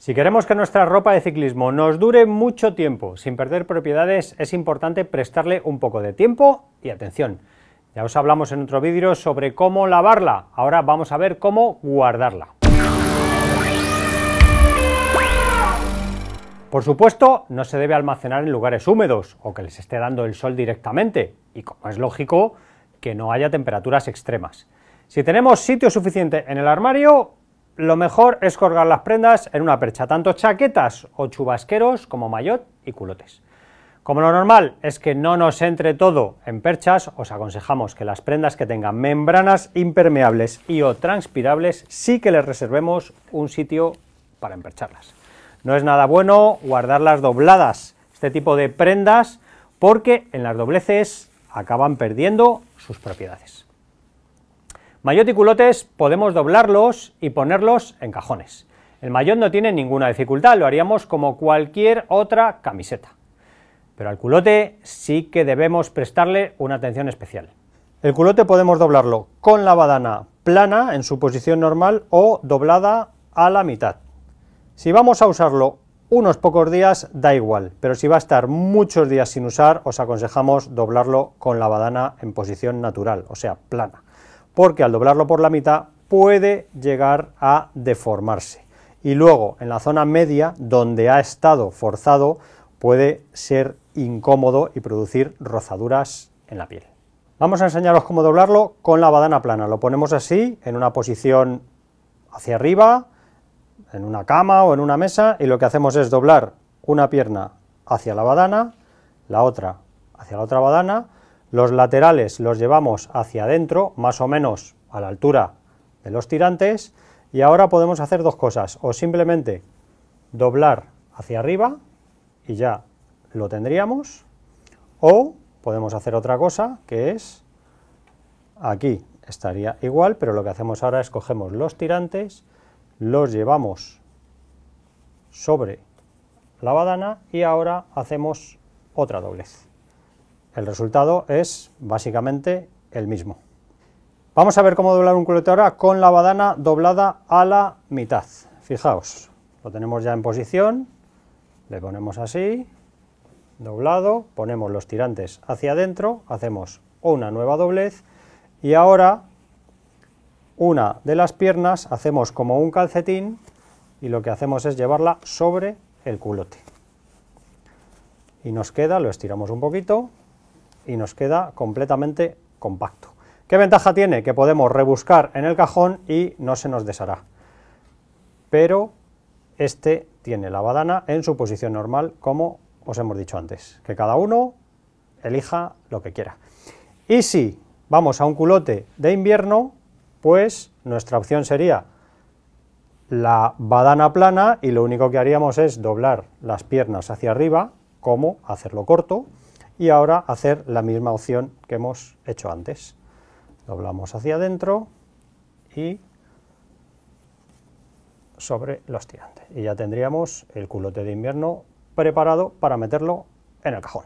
Si queremos que nuestra ropa de ciclismo nos dure mucho tiempo sin perder propiedades, es importante prestarle un poco de tiempo y atención. Ya os hablamos en otro vídeo sobre cómo lavarla, ahora vamos a ver cómo guardarla. Por supuesto, no se debe almacenar en lugares húmedos o que les esté dando el sol directamente, y como es lógico, que no haya temperaturas extremas. Si tenemos sitio suficiente en el armario, lo mejor es colgar las prendas en una percha, tanto chaquetas o chubasqueros como mayot y culotes. Como lo normal es que no nos entre todo en perchas, os aconsejamos que las prendas que tengan membranas impermeables y o transpirables sí que les reservemos un sitio para empercharlas. No es nada bueno guardarlas dobladas, este tipo de prendas, porque en las dobleces acaban perdiendo sus propiedades. Mayot y culotes podemos doblarlos y ponerlos en cajones. El mayot no tiene ninguna dificultad, lo haríamos como cualquier otra camiseta. Pero al culote sí que debemos prestarle una atención especial. El culote podemos doblarlo con la badana plana en su posición normal o doblada a la mitad. Si vamos a usarlo unos pocos días da igual, pero si va a estar muchos días sin usar os aconsejamos doblarlo con la badana en posición natural, o sea, plana porque al doblarlo por la mitad puede llegar a deformarse. Y luego en la zona media, donde ha estado forzado, puede ser incómodo y producir rozaduras en la piel. Vamos a enseñaros cómo doblarlo con la badana plana. Lo ponemos así, en una posición hacia arriba, en una cama o en una mesa, y lo que hacemos es doblar una pierna hacia la badana, la otra hacia la otra badana, los laterales los llevamos hacia adentro, más o menos a la altura de los tirantes, y ahora podemos hacer dos cosas, o simplemente doblar hacia arriba y ya lo tendríamos, o podemos hacer otra cosa, que es aquí estaría igual, pero lo que hacemos ahora es cogemos los tirantes, los llevamos sobre la badana y ahora hacemos otra doblez. El resultado es básicamente el mismo. Vamos a ver cómo doblar un culote ahora con la badana doblada a la mitad. Fijaos, lo tenemos ya en posición, le ponemos así, doblado, ponemos los tirantes hacia adentro, hacemos una nueva doblez y ahora una de las piernas hacemos como un calcetín y lo que hacemos es llevarla sobre el culote. Y nos queda, lo estiramos un poquito, y nos queda completamente compacto. ¿Qué ventaja tiene? Que podemos rebuscar en el cajón y no se nos deshará. Pero este tiene la badana en su posición normal, como os hemos dicho antes, que cada uno elija lo que quiera. Y si vamos a un culote de invierno, pues nuestra opción sería la badana plana y lo único que haríamos es doblar las piernas hacia arriba, como hacerlo corto, y ahora hacer la misma opción que hemos hecho antes. Doblamos hacia adentro y sobre los tirantes. Y ya tendríamos el culote de invierno preparado para meterlo en el cajón.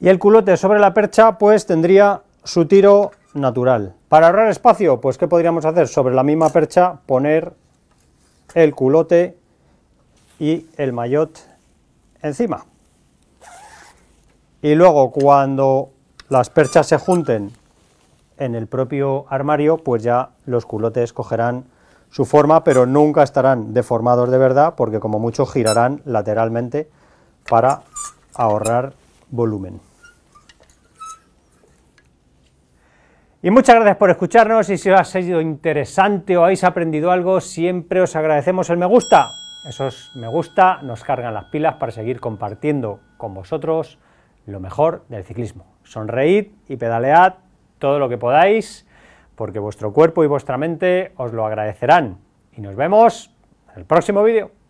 Y el culote sobre la percha pues tendría su tiro natural. Para ahorrar espacio, pues ¿qué podríamos hacer? Sobre la misma percha poner el culote y el maillot encima y luego cuando las perchas se junten en el propio armario, pues ya los culotes cogerán su forma, pero nunca estarán deformados de verdad, porque como mucho girarán lateralmente para ahorrar volumen. Y muchas gracias por escucharnos y si os ha sido interesante o habéis aprendido algo, siempre os agradecemos el me gusta. Esos me gusta nos cargan las pilas para seguir compartiendo con vosotros lo mejor del ciclismo. Sonreíd y pedalead todo lo que podáis, porque vuestro cuerpo y vuestra mente os lo agradecerán. Y nos vemos en el próximo vídeo.